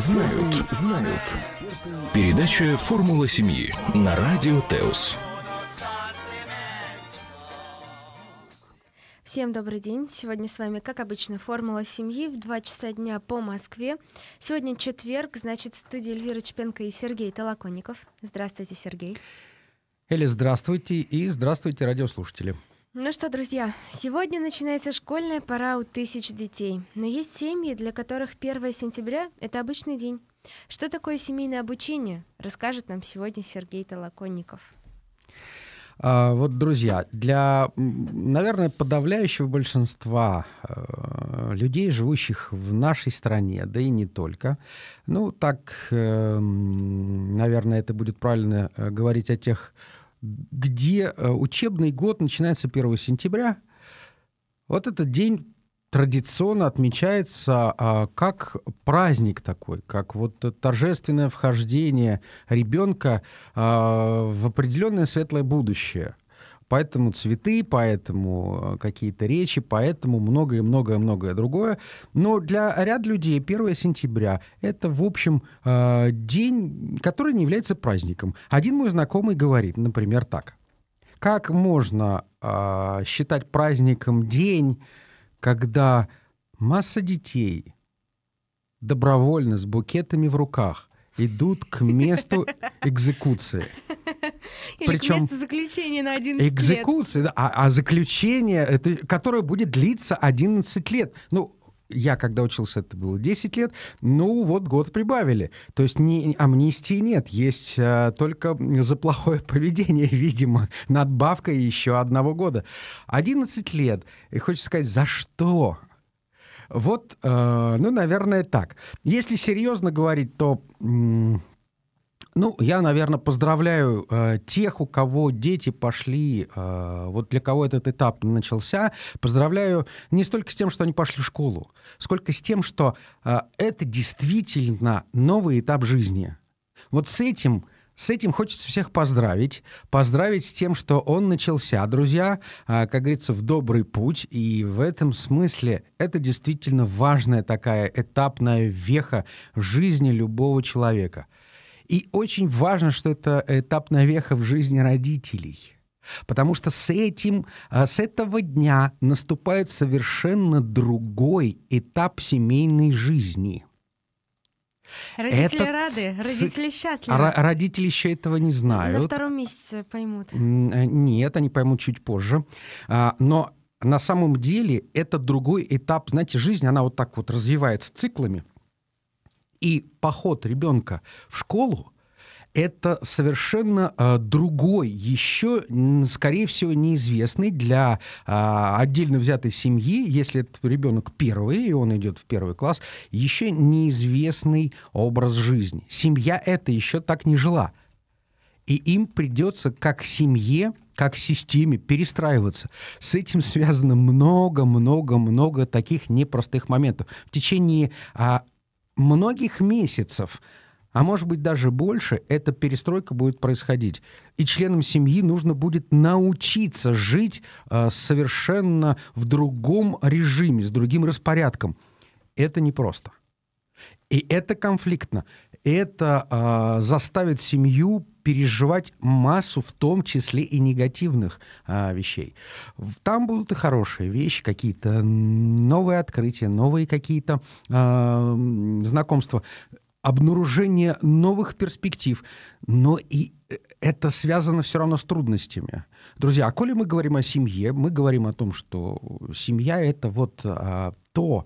знают. знают. Передача «Формула семьи» на радио «Теус». Всем добрый день. Сегодня с вами, как обычно, «Формула семьи» в 2 часа дня по Москве. Сегодня четверг, значит, в студии Эльвира Чепенко и Сергей Толоконников. Здравствуйте, Сергей. Эля, здравствуйте и здравствуйте, радиослушатели. Ну что, друзья, сегодня начинается школьная пора у тысяч детей. Но есть семьи, для которых 1 сентября – это обычный день. Что такое семейное обучение, расскажет нам сегодня Сергей Толоконников. А, вот, друзья, для, наверное, подавляющего большинства э, людей, живущих в нашей стране, да и не только, ну, так, эм, наверное, это будет правильно э, говорить о тех где э, учебный год начинается 1 сентября. Вот этот день традиционно отмечается а, как праздник такой, как вот торжественное вхождение ребенка а, в определенное светлое будущее. Поэтому цветы, поэтому э, какие-то речи, поэтому многое-многое-многое другое. Но для ряд людей 1 сентября — это, в общем, э, день, который не является праздником. Один мой знакомый говорит, например, так. Как можно э, считать праздником день, когда масса детей добровольно с букетами в руках идут к месту экзекуции? Или Причем заключение на 11 экзекуции, лет. Да, а, а заключение, это, которое будет длиться 11 лет. Ну, я когда учился, это было 10 лет, ну вот год прибавили. То есть не, амнистии нет, есть а, только за плохое поведение, видимо, надбавка еще одного года. 11 лет, и хочется сказать, за что? Вот, э, ну, наверное, так. Если серьезно говорить, то... М- ну, я, наверное, поздравляю э, тех, у кого дети пошли, э, вот для кого этот этап начался, поздравляю не столько с тем, что они пошли в школу, сколько с тем, что э, это действительно новый этап жизни. Вот с этим с этим хочется всех поздравить. Поздравить с тем, что он начался, друзья, а, как говорится, в добрый путь. И в этом смысле это действительно важная такая этапная веха в жизни любого человека. И очень важно, что это этапная веха в жизни родителей. Потому что с этим, а, с этого дня наступает совершенно другой этап семейной жизни. Родители это... рады, родители счастливы. Р- родители еще этого не знают. На втором месяце поймут. Э, нет, они поймут чуть позже. А, но на самом деле это другой этап, знаете, жизнь, она вот так вот развивается циклами – и поход ребенка в школу это совершенно э, другой, еще, скорее всего, неизвестный для э, отдельно взятой семьи, если этот ребенок первый, и он идет в первый класс, еще неизвестный образ жизни. Семья это еще так не жила. И им придется как семье, как системе перестраиваться. С этим связано много-много-много таких непростых моментов. В течение а, многих месяцев, а может быть даже больше, эта перестройка будет происходить. И членам семьи нужно будет научиться жить э, совершенно в другом режиме, с другим распорядком. Это непросто. И это конфликтно это а, заставит семью переживать массу, в том числе и негативных а, вещей. Там будут и хорошие вещи, какие-то новые открытия, новые какие-то а, знакомства, обнаружение новых перспектив. Но и э, это связано все равно с трудностями. Друзья, а коли мы говорим о семье, мы говорим о том, что семья это вот а, то,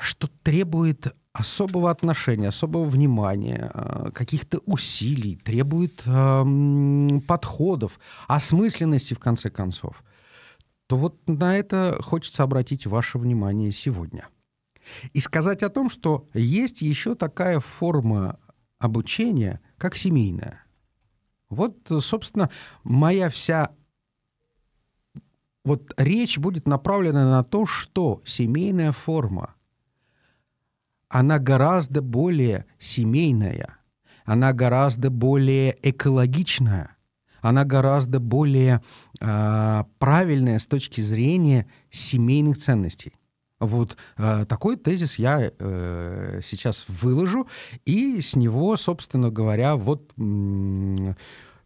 что требует особого отношения, особого внимания, э, каких-то усилий, требует э, подходов, осмысленности, в конце концов, то вот на это хочется обратить ваше внимание сегодня. И сказать о том, что есть еще такая форма обучения, как семейная. Вот, собственно, моя вся вот речь будет направлена на то, что семейная форма она гораздо более семейная, она гораздо более экологичная, она гораздо более э, правильная с точки зрения семейных ценностей. Вот э, такой тезис я э, сейчас выложу, и с него, собственно говоря, вот э,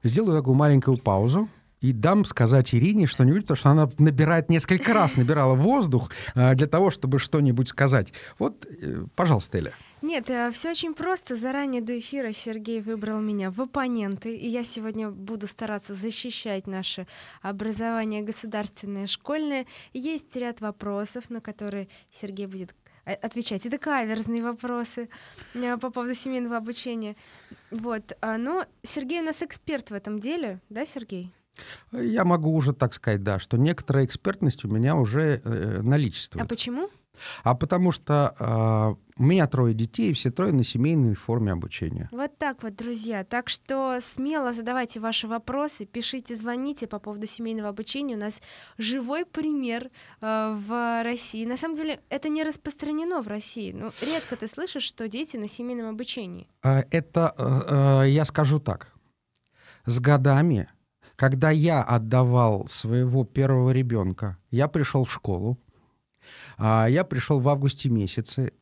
сделаю такую маленькую паузу и дам сказать Ирине что-нибудь, потому что она набирает несколько раз, набирала воздух э, для того, чтобы что-нибудь сказать. Вот, э, пожалуйста, Эля. Нет, э, все очень просто. Заранее до эфира Сергей выбрал меня в оппоненты, и я сегодня буду стараться защищать наше образование государственное, школьное. Есть ряд вопросов, на которые Сергей будет отвечать. Это каверзные вопросы по поводу семейного обучения. Вот. Но Сергей у нас эксперт в этом деле, да, Сергей? Я могу уже так сказать, да, что некоторая экспертность у меня уже э, наличествует. А почему? А потому что э, у меня трое детей, и все трое на семейной форме обучения. Вот так вот, друзья. Так что смело задавайте ваши вопросы, пишите, звоните по поводу семейного обучения. У нас живой пример э, в России. На самом деле это не распространено в России. Ну, редко ты слышишь, что дети на семейном обучении. А, это, э, э, я скажу так, с годами когда я отдавал своего первого ребенка, я пришел в школу. А я пришел в августе месяце.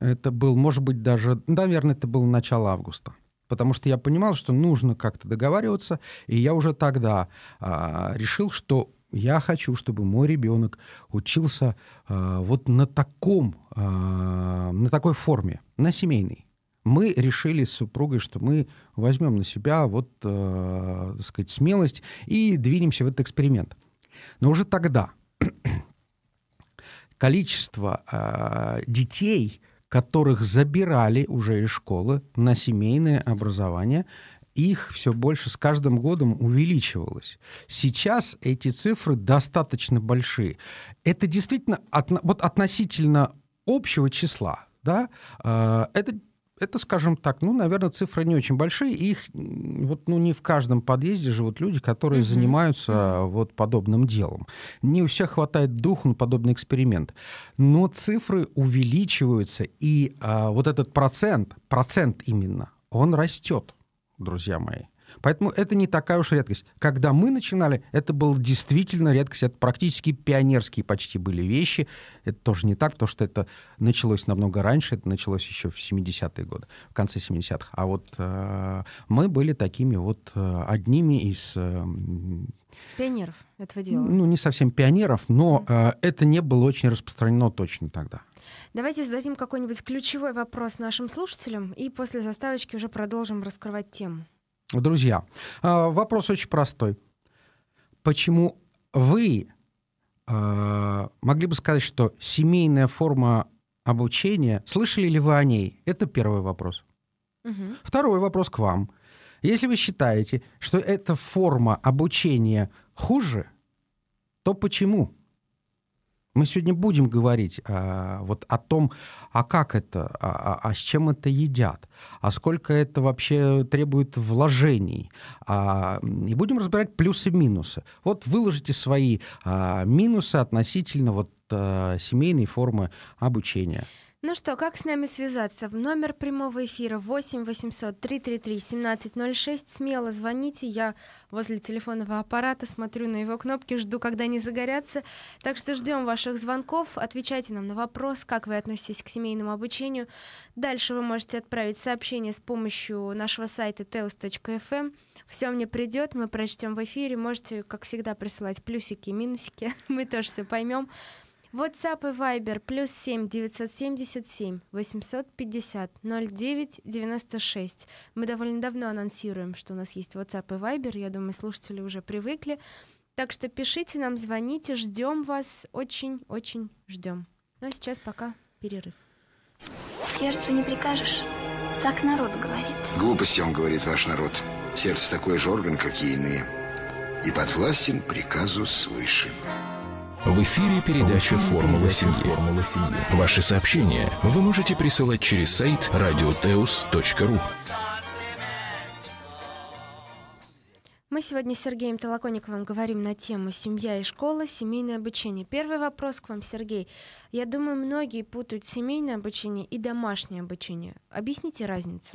Это был, может быть, даже, наверное, это было начало августа потому что я понимал, что нужно как-то договариваться, и я уже тогда а, решил, что я хочу, чтобы мой ребенок учился а, вот на таком, а, на такой форме, на семейной мы решили с супругой, что мы возьмем на себя вот, э, так сказать, смелость и двинемся в этот эксперимент. Но уже тогда количество э, детей, которых забирали уже из школы на семейное образование, их все больше с каждым годом увеличивалось. Сейчас эти цифры достаточно большие. Это действительно от, вот относительно общего числа, да, э, это это, скажем так, ну, наверное, цифры не очень большие. Их вот, ну, не в каждом подъезде живут люди, которые mm-hmm. занимаются mm-hmm. вот подобным делом. Не у всех хватает духу на подобный эксперимент. Но цифры увеличиваются, и а, вот этот процент, процент именно, он растет, друзья мои. Поэтому это не такая уж редкость. Когда мы начинали, это была действительно редкость. Это практически пионерские почти были вещи. Это тоже не так, то что это началось намного раньше. Это началось еще в 70-е годы, в конце 70-х. А вот э, мы были такими вот э, одними из... Э, Пионеров этого дела. Ну, не совсем пионеров, но э, это не было очень распространено точно тогда. Давайте зададим какой-нибудь ключевой вопрос нашим слушателям, и после заставочки уже продолжим раскрывать тему. Друзья, э, вопрос очень простой. Почему вы э, могли бы сказать, что семейная форма обучения, слышали ли вы о ней? Это первый вопрос. Угу. Второй вопрос к вам. Если вы считаете, что эта форма обучения хуже, то почему? Мы сегодня будем говорить а, вот о том, а как это, а, а, а с чем это едят, а сколько это вообще требует вложений. А, и будем разбирать плюсы и минусы. Вот выложите свои а, минусы относительно вот а, семейной формы обучения. Ну что, как с нами связаться? В номер прямого эфира 8 800 333 1706. Смело звоните. Я возле телефонного аппарата смотрю на его кнопки, жду, когда они загорятся. Так что ждем ваших звонков. Отвечайте нам на вопрос, как вы относитесь к семейному обучению. Дальше вы можете отправить сообщение с помощью нашего сайта teos.fm. Эм. Все мне придет, мы прочтем в эфире. Можете, как всегда, присылать плюсики и минусики. мы тоже все поймем. WhatsApp и Viber плюс 7 977 850 09 96. Мы довольно давно анонсируем, что у нас есть WhatsApp и Viber. Я думаю, слушатели уже привыкли. Так что пишите нам, звоните, ждем вас, очень-очень ждем. Ну а сейчас пока перерыв. Сердцу не прикажешь, так народ говорит. Глупости он говорит, ваш народ. Сердце такой же орган, как и иные. И подвластен приказу свыше. В эфире передача «Формула семьи». Ваши сообщения вы можете присылать через сайт radioteus.ru. Мы сегодня с Сергеем Толоконниковым говорим на тему «Семья и школа. Семейное обучение». Первый вопрос к вам, Сергей. Я думаю, многие путают семейное обучение и домашнее обучение. Объясните разницу.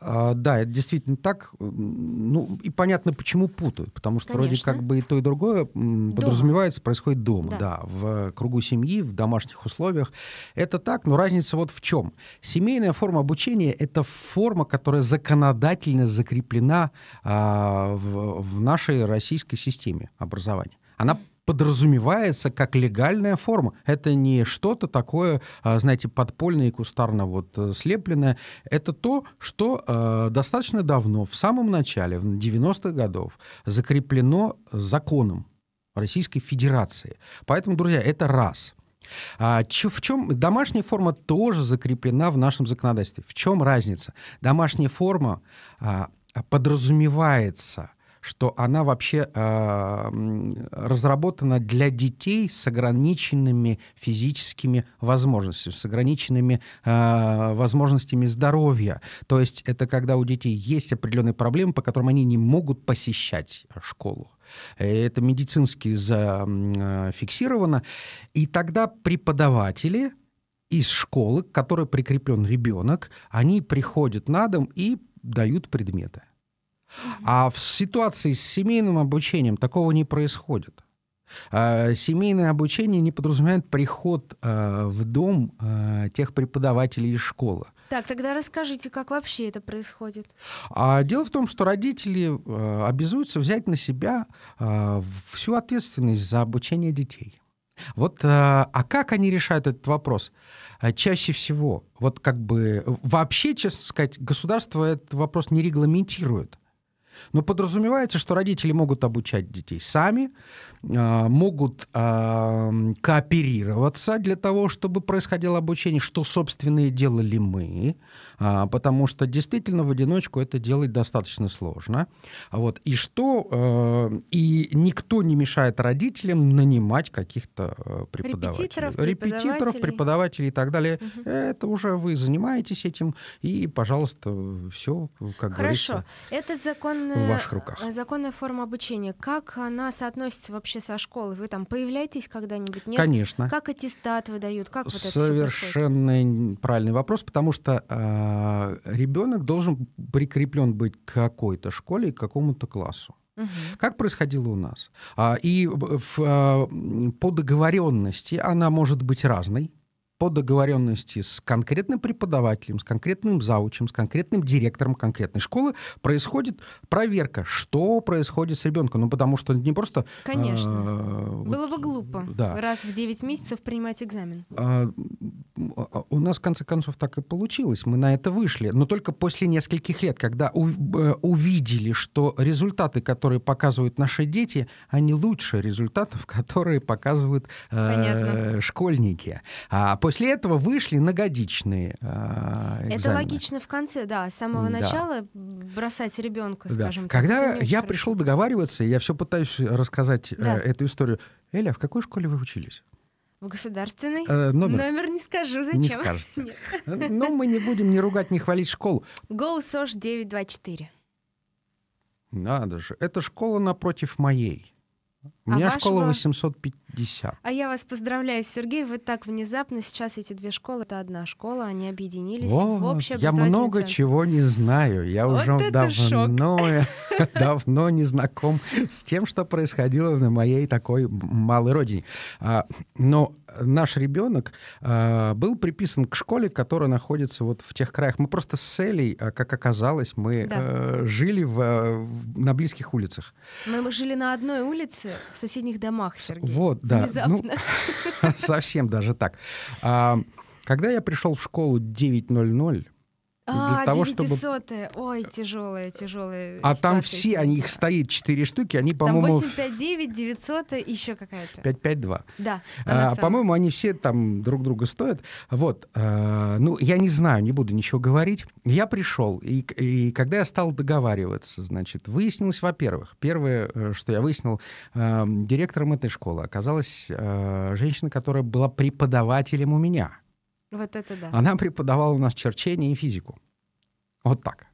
А, да, это действительно так. Ну, и понятно, почему путают. Потому что Конечно. вроде как бы и то, и другое дома. подразумевается, происходит дома. Да. да, в э, кругу семьи, в домашних условиях. Это так, но разница вот в чем. Семейная форма обучения — это форма, которая законодательно закреплена а, в, в нашей российской системе образования. Она подразумевается как легальная форма. Это не что-то такое, а, знаете, подпольное и кустарно вот э, слепленное. Это то, что э, достаточно давно, в самом начале, в 90-х годов, закреплено законом Российской Федерации. Поэтому, друзья, это раз – а, чё, в чем домашняя форма тоже закреплена в нашем законодательстве? В чем разница? Домашняя форма а, подразумевается что она вообще э, разработана для детей с ограниченными физическими возможностями, с ограниченными э, возможностями здоровья. То есть это когда у детей есть определенные проблемы, по которым они не могут посещать школу. Э, это медицински зафиксировано. Э, и тогда преподаватели из школы, к которой прикреплен ребенок, они приходят на дом и дают предметы. А в ситуации с семейным обучением такого не происходит. А, семейное обучение не подразумевает приход а, в дом а, тех преподавателей из школы. Так, тогда расскажите, как вообще это происходит? А, дело в том, что родители э, обязуются взять на себя всю ответственность за обучение детей. Вот, а как они решают этот вопрос? Чаще всего, вот как бы вообще, честно сказать, государство этот вопрос не регламентирует. Но подразумевается, что родители могут обучать детей сами, а, могут а, кооперироваться для того, чтобы происходило обучение, что, собственно, и делали мы. А, потому что действительно в одиночку это делать достаточно сложно. Вот. И что? Э, и никто не мешает родителям нанимать каких-то э, преподавателей. Репетиторов, Репетиторов преподавателей. и так далее. Угу. Это уже вы занимаетесь этим, и, пожалуйста, все, как Хорошо. говорится, это законная, в ваших руках. Э, законная форма обучения. Как она соотносится вообще со школой? Вы там появляетесь когда-нибудь? Нет? Конечно. Как аттестат выдают? Как вот Совершенно это Совершенно правильный вопрос, потому что а, ребенок должен прикреплен быть к какой-то школе и к какому-то классу. Угу. Как происходило у нас? А, и в, а, по договоренности она может быть разной по договоренности с конкретным преподавателем, с конкретным заучем, с конкретным директором конкретной школы происходит проверка, что происходит с ребенком. Ну, потому что не просто... Конечно. Э, Было вот, бы глупо да. раз в 9 месяцев принимать экзамен. А, а, у нас, в конце концов, так и получилось. Мы на это вышли. Но только после нескольких лет, когда у, э, увидели, что результаты, которые показывают наши дети, они лучше результатов, которые показывают э, школьники. А после этого вышли на э, экзамены. Это логично в конце, да, с самого да. начала бросать ребенка, да. скажем так. Когда я хорошо. пришел договариваться, я все пытаюсь рассказать э, да. э, эту историю. Эля, в какой школе вы учились? В государственной? Э, номер. номер не скажу, зачем? Не скажете. Но мы не будем ни ругать, ни хвалить школу. GoSosh 924. Надо же. Это школа напротив моей. У а меня вашего... школа 850. А я вас поздравляю, Сергей, вы так внезапно, сейчас эти две школы, это одна школа, они объединились вот, в общий Я много центр. чего не знаю, я вот уже давно, давно не знаком с тем, что происходило на моей такой малой родине. А, но наш ребенок э, был приписан к школе, которая находится вот в тех краях. Мы просто с Элей, э, как оказалось, мы э, да. э, жили в, на близких улицах. Мы, мы жили на одной улице в соседних домах, Сергей. Вот, да. Ну, Внезапно. совсем даже так. А, когда я пришел в школу 9.00, для а, того, чтобы... Ой, тяжелая, тяжелая. А там все, они, их стоит 4 штуки, они, по-моему... 859, 900 и еще какая-то. 552. Да. А, по-моему, они все там друг друга стоят. Вот. А, ну, я не знаю, не буду ничего говорить. Я пришел, и, и когда я стал договариваться, значит, выяснилось, во-первых, первое, э, что я выяснил, э, директором этой школы оказалась э, женщина, которая была преподавателем у меня. Вот это да. Она преподавала у нас черчение и физику. Вот так.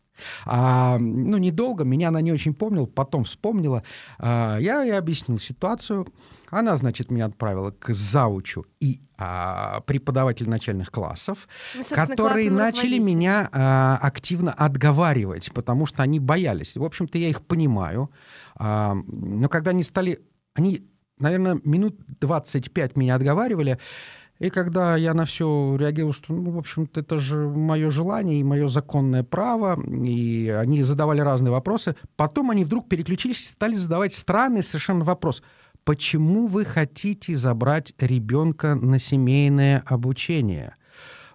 А, ну, недолго, меня она не очень помнила, потом вспомнила. А, я ей объяснил ситуацию. Она, значит, меня отправила к заучу и а, преподаватель начальных классов, ну, которые начали меня а, активно отговаривать, потому что они боялись. В общем-то, я их понимаю. А, но когда они стали... Они, наверное, минут 25 меня отговаривали, и когда я на все реагировал, что, ну, в общем-то, это же мое желание и мое законное право, и они задавали разные вопросы, потом они вдруг переключились и стали задавать странный совершенно вопрос. Почему вы хотите забрать ребенка на семейное обучение?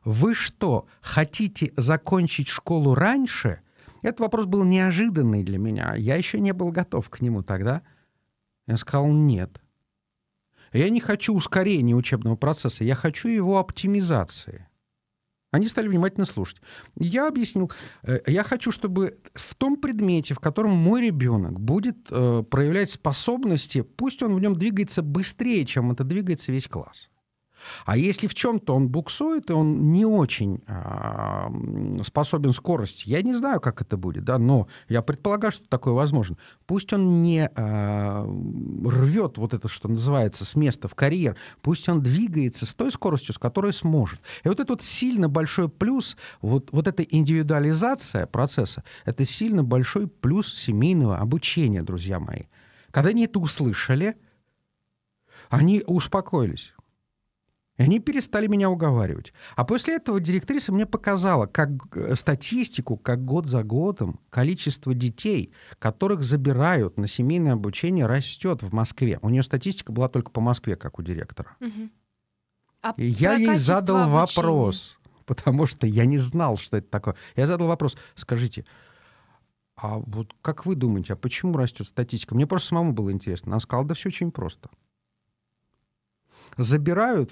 Вы что, хотите закончить школу раньше? Этот вопрос был неожиданный для меня. Я еще не был готов к нему тогда. Я сказал, нет. Я не хочу ускорения учебного процесса, я хочу его оптимизации. Они стали внимательно слушать. Я объяснил, э, я хочу, чтобы в том предмете, в котором мой ребенок будет э, проявлять способности, пусть он в нем двигается быстрее, чем это двигается весь класс. А если в чем-то он буксует, и он не очень а, способен скорости, я не знаю, как это будет, да, но я предполагаю, что такое возможно. Пусть он не а, рвет вот это, что называется, с места в карьер, пусть он двигается с той скоростью, с которой сможет. И вот этот сильно большой плюс, вот, вот эта индивидуализация процесса, это сильно большой плюс семейного обучения, друзья мои. Когда они это услышали, они успокоились. И они перестали меня уговаривать. А после этого директриса мне показала как э, статистику, как год за годом количество детей, которых забирают на семейное обучение, растет в Москве. У нее статистика была только по Москве, как у директора. Угу. А и я ей задал обучения? вопрос, потому что я не знал, что это такое. Я задал вопрос, скажите, а вот как вы думаете, а почему растет статистика? Мне просто самому было интересно. Она сказала, да все очень просто. Забирают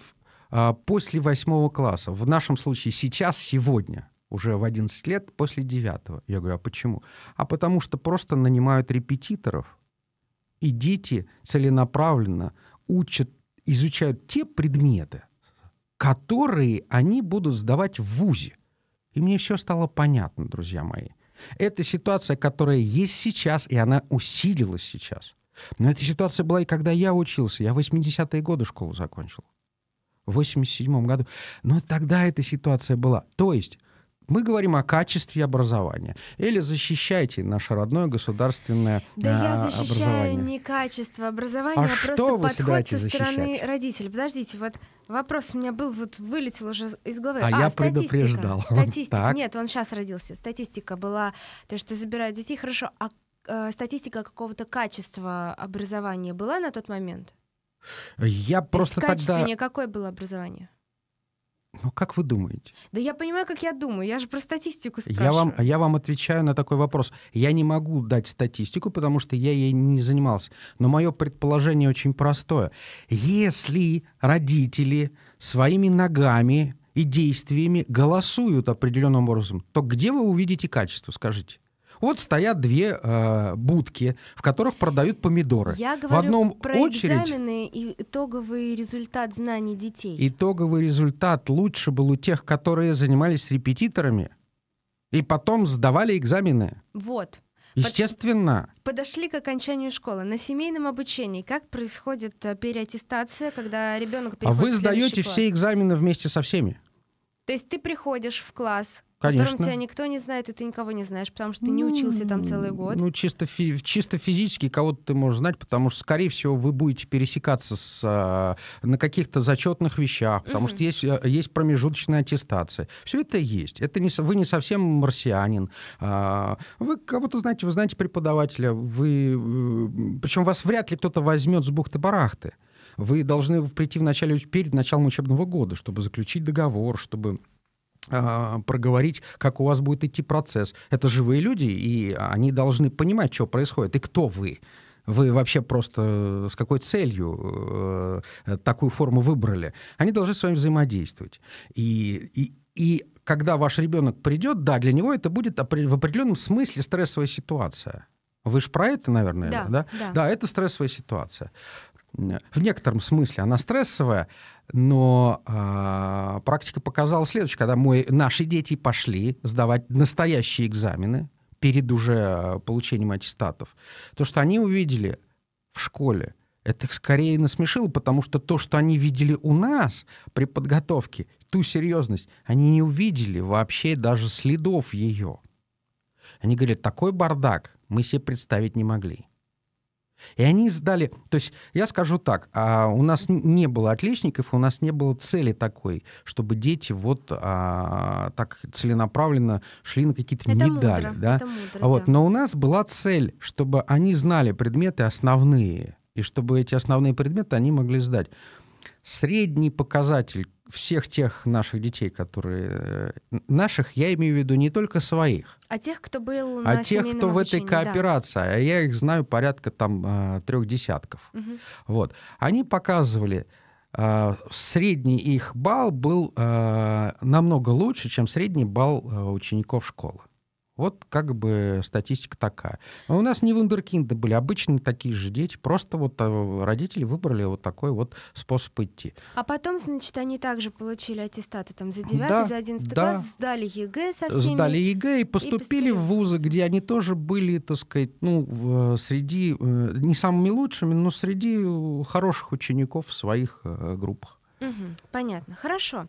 а, после восьмого класса, в нашем случае сейчас, сегодня, уже в 11 лет, после девятого. Я говорю, а почему? А потому что просто нанимают репетиторов, и дети целенаправленно учат, изучают те предметы, которые они будут сдавать в ВУЗе. И мне все стало понятно, друзья мои. Это ситуация, которая есть сейчас, и она усилилась сейчас. Но эта ситуация была и когда я учился. Я 80-е годы школу закончил в 87 году. Но тогда эта ситуация была. То есть мы говорим о качестве образования. Или защищайте наше родное государственное Да а, я защищаю не качество образования, а, а что просто вы подход со стороны родителей. Подождите, вот вопрос у меня был, вот вылетел уже из головы. А, а я статистика. предупреждал. Статистика. Так. Нет, он сейчас родился. Статистика была, то, что забирают детей, хорошо. А э, статистика какого-то качества образования была на тот момент? Я То просто качественнее тогда... какое было образование? Ну, как вы думаете? Да я понимаю, как я думаю. Я же про статистику спрашиваю. Я вам, я вам отвечаю на такой вопрос. Я не могу дать статистику, потому что я ей не занимался. Но мое предположение очень простое. Если родители своими ногами и действиями голосуют определенным образом, то где вы увидите качество, скажите? Вот стоят две э, будки, в которых продают помидоры. Я говорю в одном про очередь... экзамены и итоговый результат знаний детей. Итоговый результат лучше был у тех, которые занимались репетиторами и потом сдавали экзамены. Вот. Естественно. Подошли к окончанию школы. На семейном обучении как происходит э, переаттестация, когда ребенок переходит А вы сдаете класс? все экзамены вместе со всеми? То есть ты приходишь в класс, Конечно. В котором тебя никто не знает, и ты никого не знаешь, потому что ты не учился там целый год. Ну, чисто, фи- чисто физически кого-то ты можешь знать, потому что, скорее всего, вы будете пересекаться с, а, на каких-то зачетных вещах, потому что есть, а, есть промежуточная аттестация. Все это есть. Это не, вы не совсем марсианин. А, вы кого-то знаете, вы знаете преподавателя, вы... Причем вас вряд ли кто-то возьмет с бухты-барахты. Вы должны прийти в начале, перед началом учебного года, чтобы заключить договор, чтобы а, проговорить, как у вас будет идти процесс. Это живые люди, и они должны понимать, что происходит, и кто вы. Вы вообще просто э, с какой целью э, э, такую форму выбрали? Они должны с вами взаимодействовать. И, и, и когда ваш ребенок придет, да, для него это будет в определенном смысле стрессовая ситуация. Вы же про это, наверное, да? Да, да. да это стрессовая ситуация в некотором смысле она стрессовая, но э, практика показала следующее, когда мой, наши дети пошли сдавать настоящие экзамены перед уже а, получением аттестатов, то, что они увидели в школе, это их скорее насмешило, потому что то, что они видели у нас при подготовке, ту серьезность, они не увидели вообще даже следов ее. Они говорят, такой бардак мы себе представить не могли. И они сдали... То есть я скажу так, а у нас не было отличников, у нас не было цели такой, чтобы дети вот а, так целенаправленно шли на какие-то это медали. Мудро, да? это мудро, вот. да. Но у нас была цель, чтобы они знали предметы основные, и чтобы эти основные предметы они могли сдать. Средний показатель всех тех наших детей, которые... Э, наших я имею в виду не только своих. А тех, кто был а на А тех, кто в этой кооперации. Да. А я их знаю порядка там э, трех десятков. Угу. Вот. Они показывали, э, средний их балл был намного лучше, чем средний балл учеников школы. Вот как бы статистика такая. Но у нас не вундеркинды были, обычные такие же дети. Просто вот э, родители выбрали вот такой вот способ идти. А потом, значит, они также получили аттестаты там за 9 да, за 11 да. класс, сдали ЕГЭ со всеми. Сдали ЕГЭ и поступили, и поступили в вузы, где они тоже были, так сказать, ну, э, среди, э, не самыми лучшими, но среди хороших учеников в своих группах. Угу, понятно. Хорошо.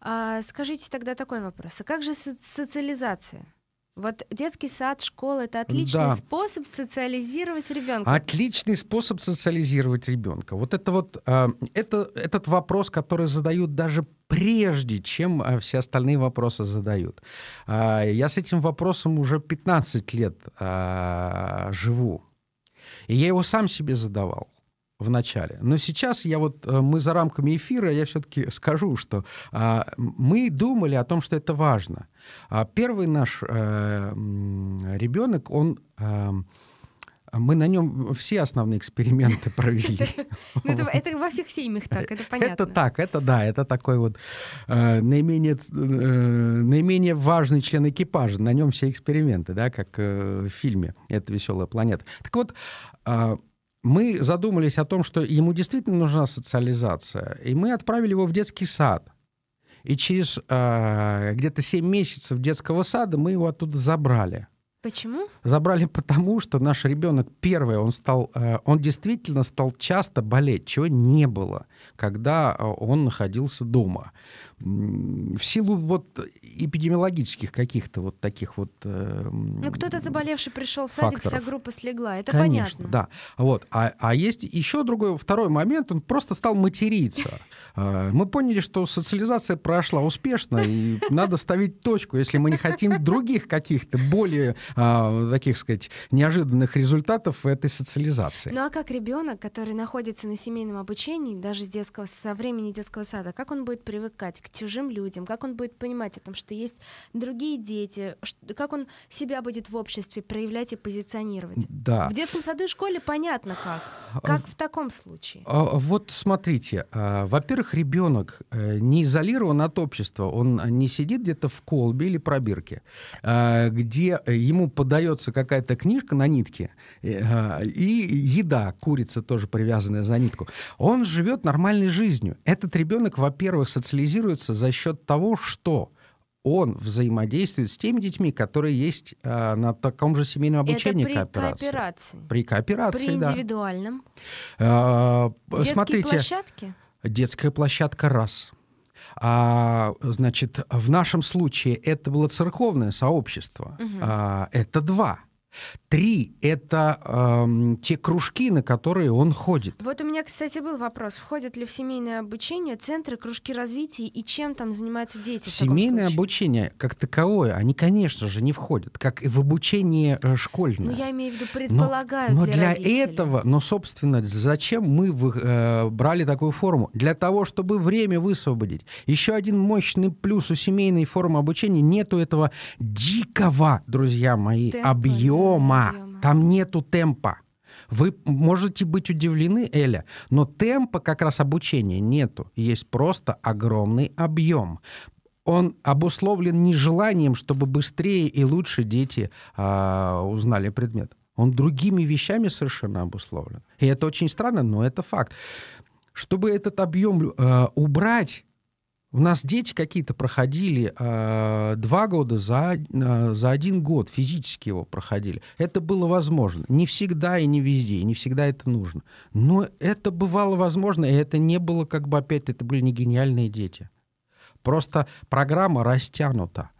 А, скажите тогда такой вопрос. А как же социализация? Вот детский сад, школа — это отличный да. способ социализировать ребенка. Отличный способ социализировать ребенка. Вот это вот э, это этот вопрос, который задают даже прежде, чем а, все остальные вопросы задают. Э, я с этим вопросом уже 15 лет э, живу, и я его сам себе задавал в начале. Но сейчас я вот, э, мы за рамками эфира, я все-таки скажу, что а, мы думали о том, что это важно. А, первый наш э, ребенок, он эм, мы на нем все основные эксперименты провели. Ну, это во всех семьях так, это понятно. Это так, это да, это такой вот э, наименее важный член экипажа. На нем все эксперименты, да, как в фильме «Это веселая планета». Так вот, а, мы задумались о том, что ему действительно нужна социализация, и мы отправили его в детский сад. И через э, где-то 7 месяцев детского сада мы его оттуда забрали. Почему? Забрали потому, что наш ребенок первый, он стал, а, он действительно стал часто болеть, чего не было, когда а, он находился дома в силу вот эпидемиологических каких-то вот таких вот э, ну кто-то заболевший пришел в садик факторов. вся группа слегла это Конечно, понятно да вот а, а есть еще другой второй момент он просто стал материться а, мы поняли что социализация прошла успешно и надо ставить точку если мы не хотим других каких-то более а, таких сказать неожиданных результатов этой социализации ну а как ребенок который находится на семейном обучении даже с детского со времени детского сада как он будет привыкать к чужим людям, как он будет понимать о том, что есть другие дети, как он себя будет в обществе проявлять и позиционировать. Да. В детском саду и школе понятно как. А, как в таком случае? А, вот смотрите, а, во-первых, ребенок э, не изолирован от общества, он не сидит где-то в колбе или пробирке, где ему подается какая-то книжка на нитке э, и еда, курица тоже привязанная за нитку. Он живет нормальной жизнью. Этот ребенок, во-первых, социализирует формируется за счет того, что он взаимодействует с теми детьми, которые есть э, на таком же семейном обучении Это при кооперации. кооперации. При кооперации, При да. индивидуальном. Э, Детские смотрите, площадки? Детская площадка раз. А, значит, в нашем случае это было церковное сообщество. Угу. А, это два. Три – это э, те кружки, на которые он ходит. Вот у меня, кстати, был вопрос. Входят ли в семейное обучение центры, кружки развития и чем там занимаются дети? В семейное обучение как таковое, они, конечно же, не входят, как и в обучение э, школьное. Ну, я имею в виду, предполагаю Но, но для, для этого, но, собственно, зачем мы в, э, брали такую форму? Для того, чтобы время высвободить. Еще один мощный плюс у семейной формы обучения – нету этого дикого, друзья мои, объема объема. Там нету темпа. Вы можете быть удивлены, Эля, но темпа как раз обучения нету. Есть просто огромный объем. Он обусловлен не желанием, чтобы быстрее и лучше дети э, узнали предмет. Он другими вещами совершенно обусловлен. И это очень странно, но это факт. Чтобы этот объем э, убрать, у нас дети какие-то проходили э, два года за, э, за один год, физически его проходили. Это было возможно. Не всегда и не везде, и не всегда это нужно. Но это бывало возможно, и это не было как бы опять, это были не гениальные дети. Просто программа растянута.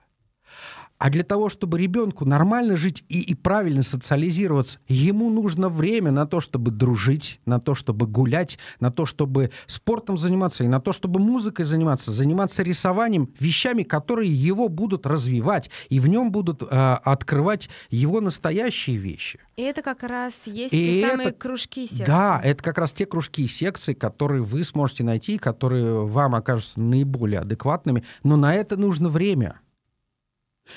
А для того, чтобы ребенку нормально жить и, и правильно социализироваться, ему нужно время на то, чтобы дружить, на то, чтобы гулять, на то, чтобы спортом заниматься, и на то, чтобы музыкой заниматься, заниматься рисованием, вещами, которые его будут развивать, и в нем будут э, открывать его настоящие вещи. И это как раз есть и те это, самые кружки и секции. Да, это как раз те кружки и секции, которые вы сможете найти, которые вам окажутся наиболее адекватными, но на это нужно время.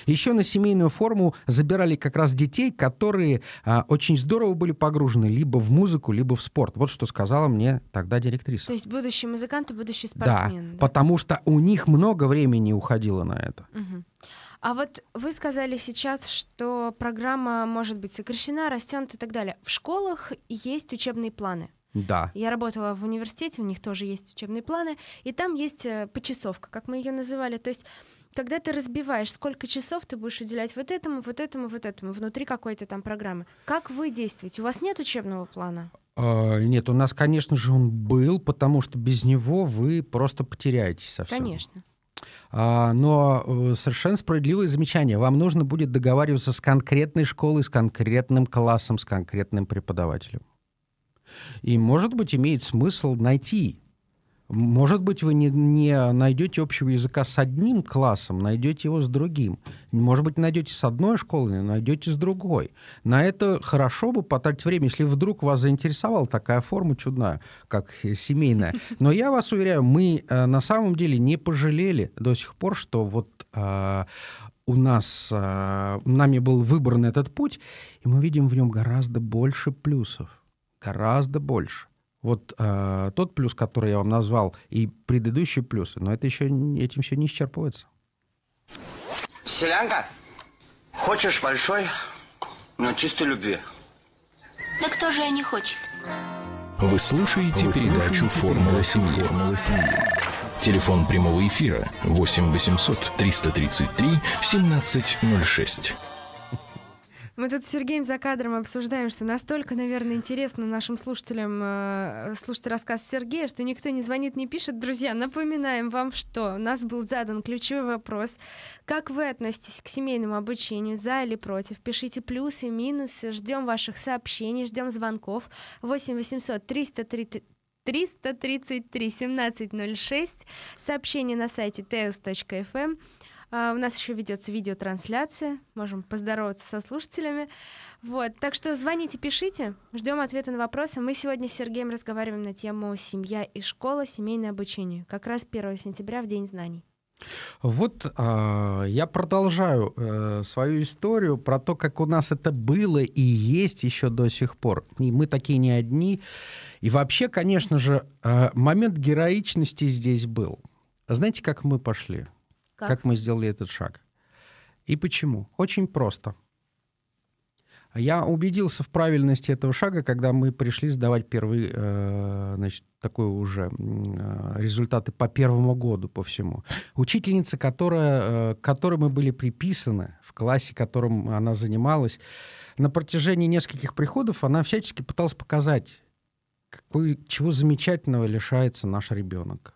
Еще на семейную форму забирали как раз детей, которые а, очень здорово были погружены либо в музыку, либо в спорт. Вот что сказала мне тогда директриса. То есть будущий музыкант и будущий спортсмен. Да, да? потому что у них много времени уходило на это. Угу. А вот вы сказали сейчас, что программа может быть сокращена, растянута и так далее. В школах есть учебные планы. Да. Я работала в университете, у них тоже есть учебные планы, и там есть э, почасовка, как мы ее называли. То есть когда ты разбиваешь, сколько часов ты будешь уделять вот этому, вот этому, вот этому, внутри какой-то там программы. Как вы действуете? У вас нет учебного плана? А, нет, у нас, конечно же, он был, потому что без него вы просто потеряетесь совсем. Конечно. А, но э, совершенно справедливое замечание. Вам нужно будет договариваться с конкретной школой, с конкретным классом, с конкретным преподавателем. И, может быть, имеет смысл найти может быть, вы не, не найдете общего языка с одним классом, найдете его с другим. Может быть, найдете с одной школы, найдете с другой. На это хорошо бы потратить время, если вдруг вас заинтересовала такая форма чудная, как семейная. Но я вас уверяю, мы э, на самом деле не пожалели до сих пор, что вот э, у нас, э, нами был выбран этот путь, и мы видим в нем гораздо больше плюсов. Гораздо больше вот э, тот плюс, который я вам назвал, и предыдущие плюсы, но это еще этим все не исчерпывается. Селянка, хочешь большой, но чистой любви? Да кто же ее не хочет? Вы слушаете передачу «Формула семьи». Телефон прямого эфира 8 800 333 1706. Мы тут с Сергеем за кадром обсуждаем, что настолько, наверное, интересно нашим слушателям э, слушать рассказ Сергея, что никто не звонит, не пишет. Друзья, напоминаем вам, что у нас был задан ключевой вопрос. Как вы относитесь к семейному обучению, за или против? Пишите плюсы, минусы, ждем ваших сообщений, ждем звонков. 8 800 333 333 1706. Сообщение на сайте ts.fm. А, у нас еще ведется видеотрансляция, можем поздороваться со слушателями. Вот, так что звоните, пишите, ждем ответа на вопросы. Мы сегодня с Сергеем разговариваем на тему «Семья и школа, семейное обучение». Как раз 1 сентября, в День знаний. Вот э, я продолжаю э, свою историю про то, как у нас это было и есть еще до сих пор. И мы такие не одни. И вообще, конечно же, э, момент героичности здесь был. Знаете, как мы пошли? Как? как мы сделали этот шаг. И почему? Очень просто. Я убедился в правильности этого шага, когда мы пришли сдавать первые, э, значит, такой уже э, результаты по первому году по всему. Учительница, которая, э, которой мы были приписаны в классе, которым она занималась, на протяжении нескольких приходов она всячески пыталась показать, какой, чего замечательного лишается наш ребенок.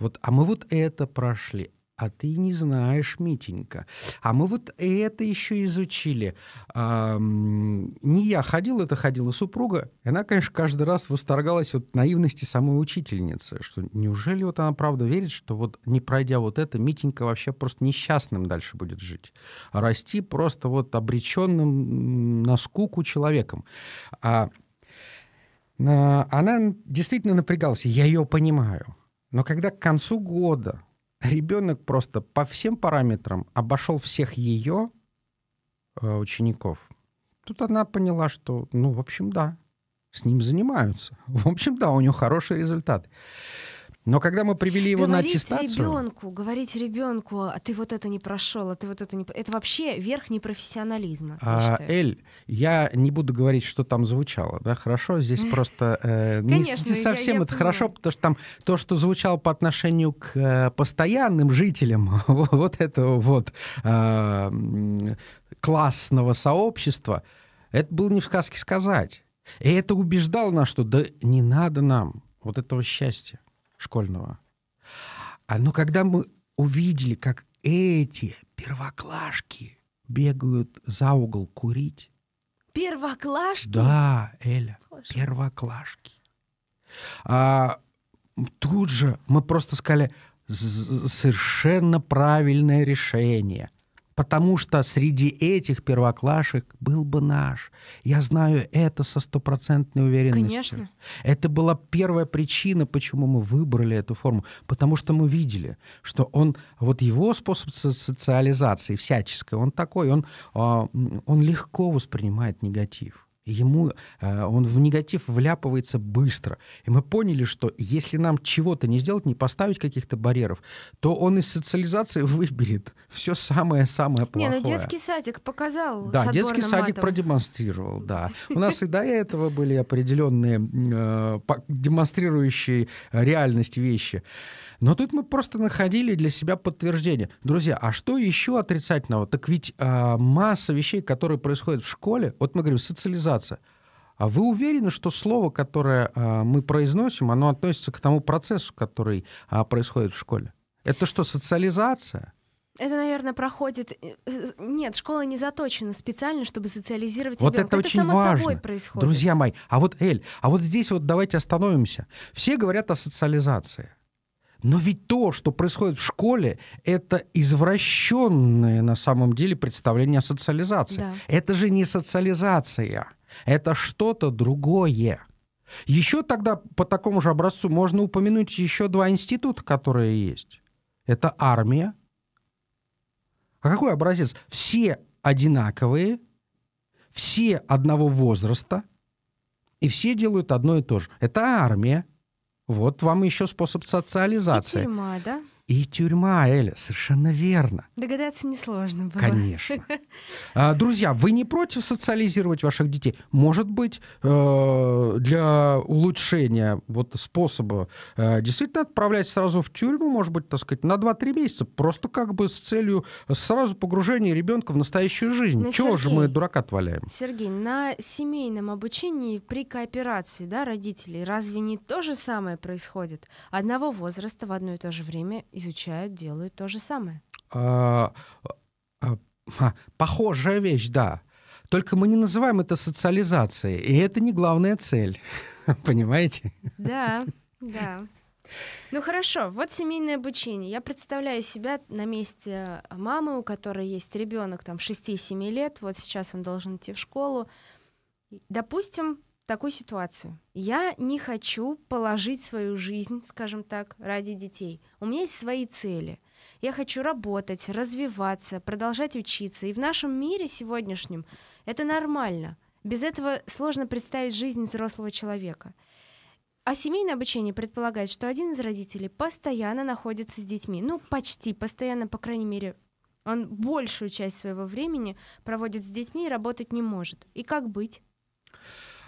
Вот, а мы вот это прошли, а ты не знаешь, Митенька. А мы вот это еще изучили. Эм, не я ходил, это ходила супруга. Она, конечно, каждый раз восторгалась от наивности самой учительницы, что неужели вот она правда верит, что вот не пройдя вот это, Митенька вообще просто несчастным дальше будет жить. А расти просто вот обреченным на скуку человеком. А, она действительно напрягалась, я ее понимаю. Но когда к концу года ребенок просто по всем параметрам обошел всех ее э, учеников. Тут она поняла, что, ну, в общем, да, с ним занимаются. В общем, да, у него хорошие результаты. Но когда мы привели его говорить на аттестацию... ребенку, говорить ребенку, а ты вот это не прошел, а ты вот это не... Это вообще верх непрофессионализма. А, я Эль, я не буду говорить, что там звучало, да, хорошо? Здесь просто э, Конечно, не, не совсем я, я это понимаю. хорошо, потому что там то, что звучало по отношению к э, постоянным жителям вот этого вот э, классного сообщества, это было не в сказке сказать. И это убеждало нас, что да не надо нам вот этого счастья школьного. А но когда мы увидели, как эти первоклашки бегают за угол курить. Первоклашки? Да, Эля, Боже. первоклашки. А, тут же мы просто сказали, совершенно правильное решение – потому что среди этих первоклашек был бы наш. Я знаю это со стопроцентной уверенностью. Конечно. Это была первая причина, почему мы выбрали эту форму, потому что мы видели, что он, вот его способ социализации всяческой, он такой, он, а, он легко воспринимает негатив. Ему э, он в негатив вляпывается быстро. И мы поняли, что если нам чего-то не сделать, не поставить каких-то барьеров, то он из социализации выберет все самое-самое плохое. Не, ну детский садик показал. Да, детский садик матом. продемонстрировал, да. У нас и до этого были определенные э, демонстрирующие реальность вещи. Но тут мы просто находили для себя подтверждение. Друзья, а что еще отрицательного? Так ведь э, масса вещей, которые происходят в школе, вот мы говорим социализация. А вы уверены, что слово, которое э, мы произносим, оно относится к тому процессу, который э, происходит в школе? Это что, социализация? Это, наверное, проходит... Э, э, нет, школа не заточена специально, чтобы социализировать вот Это, это очень само важно. собой происходит. Друзья мои, а вот, Эль, а вот здесь вот давайте остановимся. Все говорят о социализации. Но ведь то, что происходит в школе, это извращенное на самом деле представление о социализации. Да. Это же не социализация, это что-то другое. Еще тогда по такому же образцу можно упомянуть еще два института, которые есть. Это армия. А какой образец? Все одинаковые, все одного возраста, и все делают одно и то же. Это армия. Вот вам еще способ социализации. И тюрьма, да? и тюрьма, Эля, совершенно верно. Догадаться несложно было. Конечно. А, друзья, вы не против социализировать ваших детей? Может быть, э, для улучшения вот способа э, действительно отправлять сразу в тюрьму, может быть, так сказать, на 2-3 месяца, просто как бы с целью сразу погружения ребенка в настоящую жизнь. Но ну, Чего Сергей, же мы дурака отваляем? Сергей, на семейном обучении при кооперации да, родителей разве не то же самое происходит? Одного возраста в одно и то же время изучают, делают то же самое. А, а, а, похожая вещь, да. Только мы не называем это социализацией, и это не главная цель. Понимаете? Да, да. Ну хорошо, вот семейное обучение. Я представляю себя на месте мамы, у которой есть ребенок там 6-7 лет, вот сейчас он должен идти в школу. Допустим, такую ситуацию. Я не хочу положить свою жизнь, скажем так, ради детей. У меня есть свои цели. Я хочу работать, развиваться, продолжать учиться. И в нашем мире сегодняшнем это нормально. Без этого сложно представить жизнь взрослого человека. А семейное обучение предполагает, что один из родителей постоянно находится с детьми. Ну, почти постоянно, по крайней мере, он большую часть своего времени проводит с детьми и работать не может. И как быть?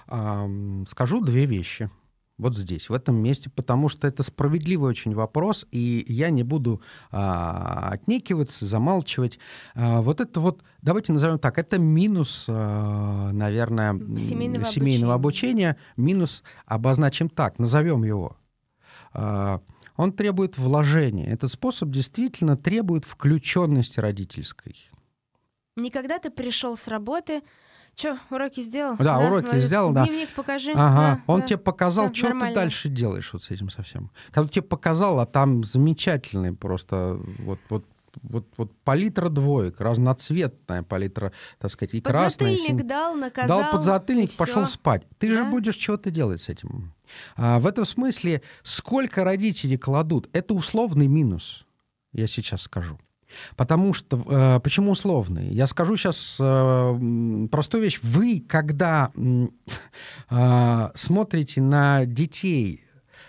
Скажу две вещи вот здесь, в этом месте, потому что это справедливый очень вопрос, и я не буду а, отнекиваться, замалчивать. А, вот это вот, давайте назовем так, это минус, а, наверное, семейного, семейного обучения. обучения, минус обозначим так, назовем его. А, он требует вложения. Этот способ действительно требует включенности родительской. Никогда ты пришел с работы, Че, уроки сделал? Да, да уроки молодец. сделал, да. Дневник покажи. Ага. Да, Он да. тебе показал, что ты дальше делаешь вот с этим совсем. Когда тебе показал, а там замечательный просто вот, вот вот, вот палитра двоек, разноцветная палитра, так сказать, и красная. Подзатыльник син... дал, наказал. Дал подзатыльник, пошел спать. Ты да? же будешь чего-то делать с этим. А, в этом смысле, сколько родители кладут, это условный минус, я сейчас скажу. Потому что, э, почему условный? Я скажу сейчас э, простую вещь. Вы, когда э, смотрите на детей,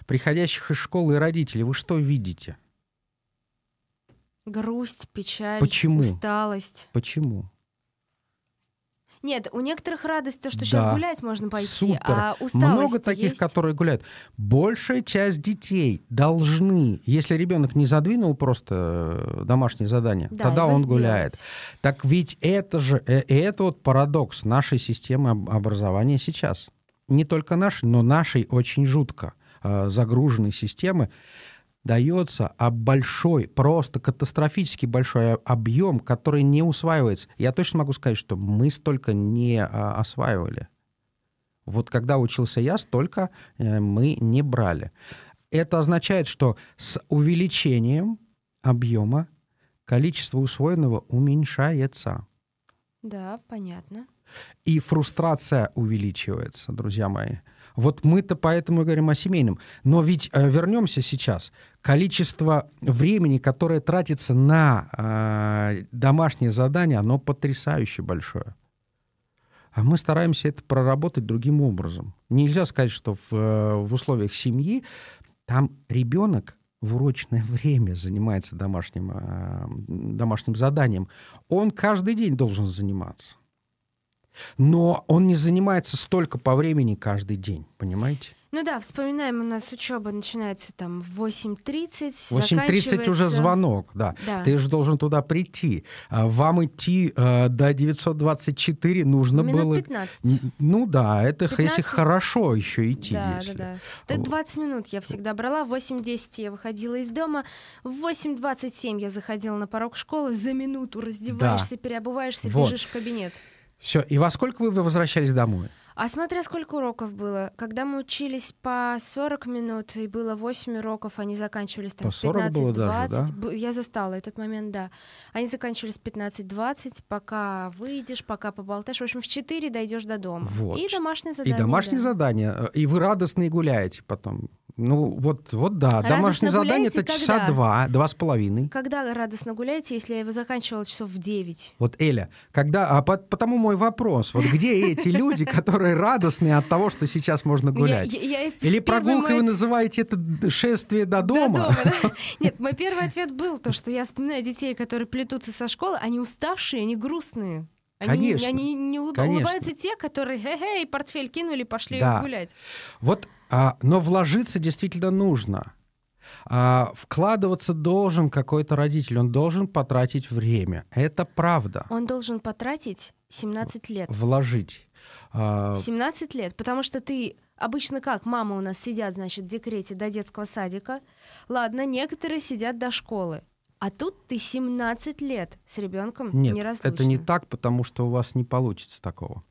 приходящих из школы и родителей, вы что видите? Грусть, печаль, Почему? усталость. Почему? Нет, у некоторых радость то, что да. сейчас гулять можно пойти, Супер. а Много таких, есть? которые гуляют. Большая часть детей должны, если ребенок не задвинул просто э, домашнее задание, да, тогда он гуляет. Сделать. Так ведь это же, э, это вот парадокс нашей системы образования сейчас. Не только нашей, но нашей очень жутко э, загруженной системы дается а большой, просто катастрофически большой объем, который не усваивается. Я точно могу сказать, что мы столько не а, осваивали. Вот когда учился я, столько э, мы не брали. Это означает, что с увеличением объема количество усвоенного уменьшается. Да, понятно. И фрустрация увеличивается, друзья мои. Вот мы-то поэтому и говорим о семейном. Но ведь э, вернемся сейчас. Количество времени, которое тратится на э, домашние задания, оно потрясающе большое. А мы стараемся это проработать другим образом. Нельзя сказать, что в, э, в условиях семьи там ребенок в урочное время занимается домашним, э, домашним заданием. Он каждый день должен заниматься. Но он не занимается столько по времени каждый день, понимаете? Ну да, вспоминаем, у нас учеба начинается там в 8.30. 8.30 уже звонок, да. да. Ты же должен туда прийти. А, вам идти э, до 924 нужно Минут было... 15. Ну да, это 15... если хорошо еще идти. Да, если. да, да. Так 20 минут я всегда брала, в 8.10 я выходила из дома, в 8.27 я заходила на порог школы, за минуту раздеваешься, да. переобуваешься, вот. бежишь в кабинет. Все. И во сколько вы возвращались домой? А смотря сколько уроков было. Когда мы учились по 40 минут, и было 8 уроков, они заканчивались там 15-20. Да? Я застала этот момент, да. Они заканчивались 15-20, пока выйдешь, пока поболтаешь. В общем, в 4 дойдешь до дома. Вот. И домашние задания. И домашние да. задания. Э, и вы радостные гуляете потом. Ну, вот, вот да. Радостно Домашнее задание это когда? часа два, два с половиной. Когда радостно гуляете, если я его заканчивала часов в девять? Вот, Эля, когда... А по, потому мой вопрос. Вот где эти люди, которые радостные от того, что сейчас можно гулять? Или прогулкой вы называете это шествие до дома? Нет, мой первый ответ был то, что я вспоминаю детей, которые плетутся со школы, они уставшие, они грустные. Они, конечно, они не улыб... конечно. улыбаются те, которые хе-хе, портфель кинули, пошли да. гулять. Вот, а, но вложиться действительно нужно. А, вкладываться должен какой-то родитель, он должен потратить время. Это правда. Он должен потратить 17 лет. Вложить. А... 17 лет, потому что ты Обычно как? Мамы у нас сидят, значит, в декрете до детского садика. Ладно, некоторые сидят до школы. А тут ты 17 лет с ребенком Нет, неразлучно. это не так, потому что у вас не получится такого.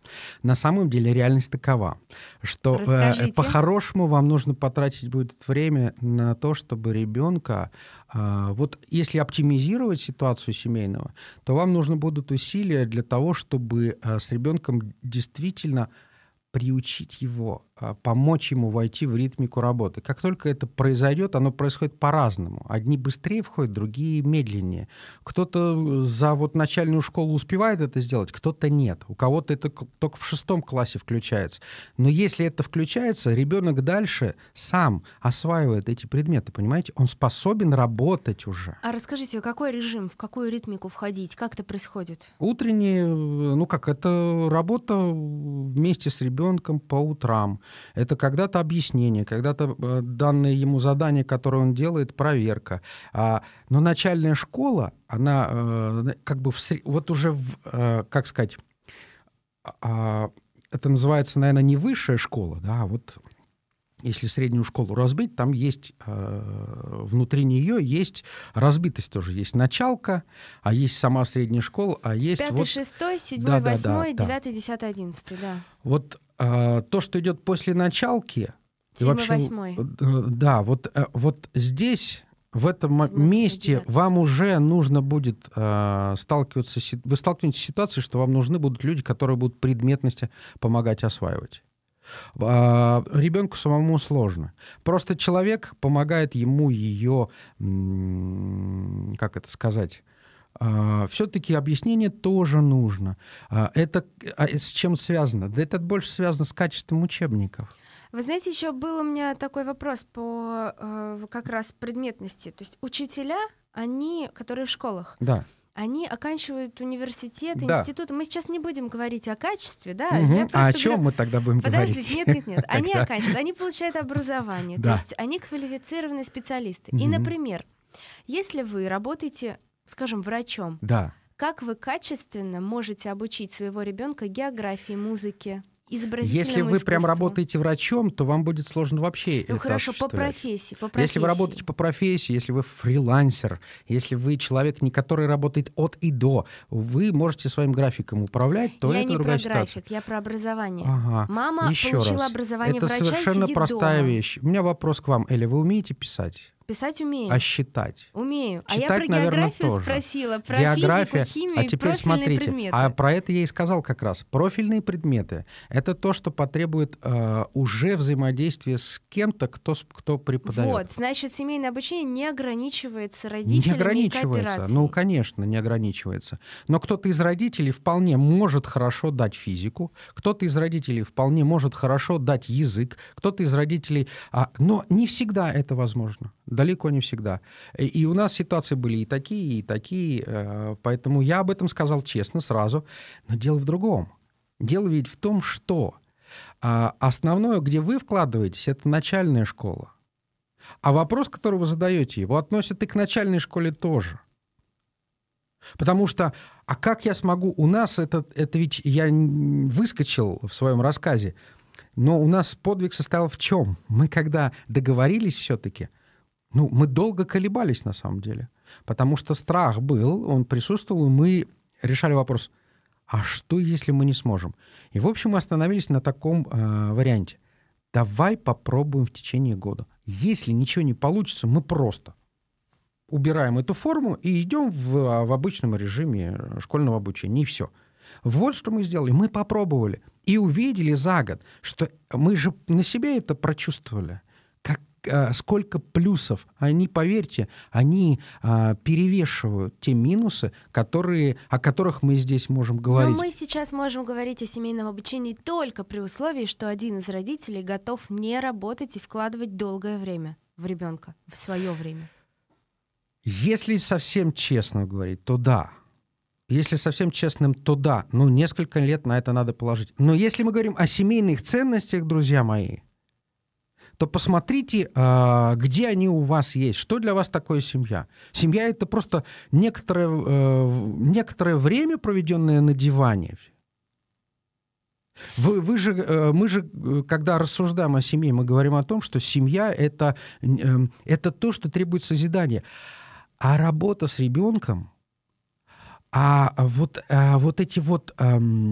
На самом деле реальность такова, что э, по-хорошему вам нужно потратить будет время на то, чтобы ребенка... Э, а, вот если оптимизировать ситуацию семейного, то вам нужно будут усилия для того, чтобы э, с ребенком действительно приучить его, а, помочь ему войти в ритмику работы. Как только это произойдет, оно происходит по-разному. Одни быстрее входят, другие медленнее. Кто-то э, за вот начальную школу успевает это сделать, кто-то нет. У кого-то это только в шестом классе включается. Но если это включается, ребенок дальше сам осваивает эти предметы, понимаете? Он способен работать уже. А расскажите, какой режим, в какую ритмику входить, как это происходит? Утренние, э, ну как, это работа вместе с ребенком ребенком по утрам. Это когда-то объяснение, когда-то э, данное ему задание, которое он делает, проверка. А, но начальная школа, она э, как бы в, вот уже, в, э, как сказать, а, это называется, наверное, не высшая школа, да, а вот если среднюю школу разбить, там есть э, внутри нее есть разбитость тоже, есть началка, а есть сама средняя школа, а есть пятый, вот... шестой, седьмой, восьмой, девятый, десятый, одиннадцатый, да. Вот а, то, что идет после началки. Тема вообще, восьмой. Э, да, вот, э, вот здесь, в этом Седьмой, месте, девятый. вам уже нужно будет а, сталкиваться, вы столкнетесь с ситуацией, что вам нужны будут люди, которые будут предметности помогать осваивать. А, ребенку самому сложно. Просто человек помогает ему ее, как это сказать, а, все-таки объяснение тоже нужно. А, это а, с чем связано? Да это больше связано с качеством учебников. Вы знаете, еще был у меня такой вопрос по э, как раз предметности. То есть учителя, они, которые в школах, да. они оканчивают университет, да. институт. Мы сейчас не будем говорить о качестве, да? Угу. а о чем говорю... мы тогда будем Подождите, говорить? Подождите, нет, нет, нет. Они оканчивают, они получают образование, да. то есть они квалифицированные специалисты. И, например, если вы работаете скажем, врачом. Да. Как вы качественно можете обучить своего ребенка географии, музыке, если вы искусству. прям работаете врачом, то вам будет сложно вообще. Ну это хорошо, по профессии, по профессии. Если вы работаете по профессии, если вы фрилансер, если вы человек, не который работает от и до, вы можете своим графиком управлять, то я это не про график, я про образование. Ага. Мама Еще получила раз. образование это врача. Это совершенно простая дома. вещь. У меня вопрос к вам, Эля, вы умеете писать? Писать умею. А считать? Умею. Читать, а я про наверное, тоже. спросила, про География, физику, а химию а теперь профильные смотрите, а предметы. А про это я и сказал как раз. Профильные предметы — это то, что потребует э, уже взаимодействия с кем-то, кто, кто преподает. Вот, значит, семейное обучение не ограничивается родителями Не ограничивается, ну, конечно, не ограничивается. Но кто-то из родителей вполне может хорошо дать физику, кто-то из родителей вполне может хорошо дать язык, кто-то из родителей... А, но не всегда это возможно. Далеко не всегда. И, у нас ситуации были и такие, и такие. Э, поэтому я об этом сказал честно сразу. Но дело в другом. Дело ведь в том, что а, основное, где вы вкладываетесь, это начальная школа. А вопрос, который вы задаете, его относят и к начальной школе тоже. Потому что, а как я смогу, у нас это, это ведь я выскочил в своем рассказе, но у нас подвиг состоял в чем? Мы когда договорились все-таки – ну, мы долго колебались на самом деле, потому что страх был, он присутствовал, и мы решали вопрос, а что, если мы не сможем? И, в общем, мы остановились на таком э, варианте. Давай попробуем в течение года. Если ничего не получится, мы просто убираем эту форму и идем в, а, в обычном режиме школьного обучения, и все. Вот что мы сделали. Мы попробовали и увидели за год, что мы же на себе это прочувствовали – а, сколько плюсов. Они, поверьте, они а, перевешивают те минусы, которые, о которых мы здесь можем говорить. Но мы сейчас можем говорить о семейном обучении только при условии, что один из родителей готов не работать и вкладывать долгое время в ребенка, в свое время. Если совсем честно говорить, то да. Если совсем честным, то да. Ну, несколько лет на это надо положить. Но если мы говорим о семейных ценностях, друзья мои, то посмотрите, а, где они у вас есть, что для вас такое семья. Семья — это просто некоторое, э, некоторое время, проведенное на диване. Вы, вы же, э, мы же, э, когда рассуждаем о семье, мы говорим о том, что семья это, эм, — это то, что требует созидания. А работа с ребенком — а, а вот, а вот эти вот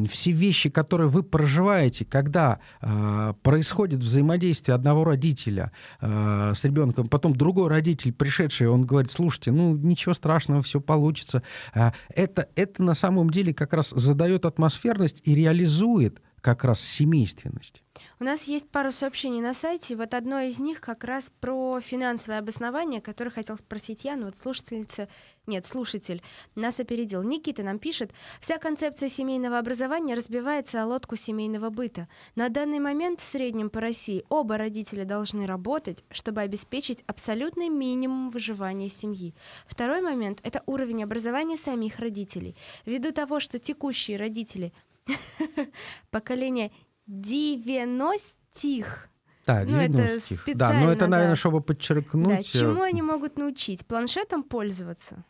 все вещи, которые вы проживаете, когда а, происходит взаимодействие одного родителя с ребенком, потом другой родитель, пришедший, он говорит, слушайте, ну ничего страшного, все получится. это, это на самом деле как раз задает атмосферность и реализует как раз семейственность. У нас есть пару сообщений на сайте. Вот одно из них как раз про финансовое обоснование, которое хотел спросить я, но вот слушательница... Нет, слушатель нас опередил. Никита нам пишет, вся концепция семейного образования разбивается о лодку семейного быта. На данный момент в среднем по России оба родителя должны работать, чтобы обеспечить абсолютный минимум выживания семьи. Второй момент — это уровень образования самих родителей. Ввиду того, что текущие родители — Поколение 90-х. Да, ну, это да, ну, но это, наверное, да. чтобы подчеркнуть. Да, э, чему они могут научить? Планшетом пользоваться?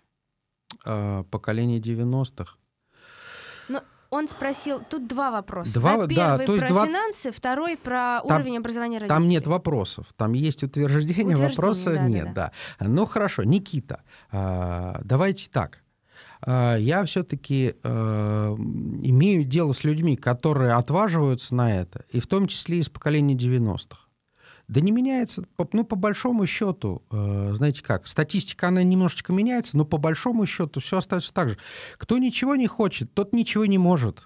Э, поколение 90-х. Ну, он спросил, тут два вопроса. Два, да, первый да, то есть про два... финансы, второй про там, уровень образования родителей. Там нет вопросов, там есть утверждение, утверждение вопроса да, нет. Да, да. Да. Ну хорошо, Никита, а, давайте так. А, я все-таки э, имею дело с людьми, которые отваживаются на это, и в том числе из поколения 90-х. Да не меняется, ну, по большому счету, э, знаете как, статистика, она немножечко меняется, но по большому счету все остается так же. Кто ничего не хочет, тот ничего не может.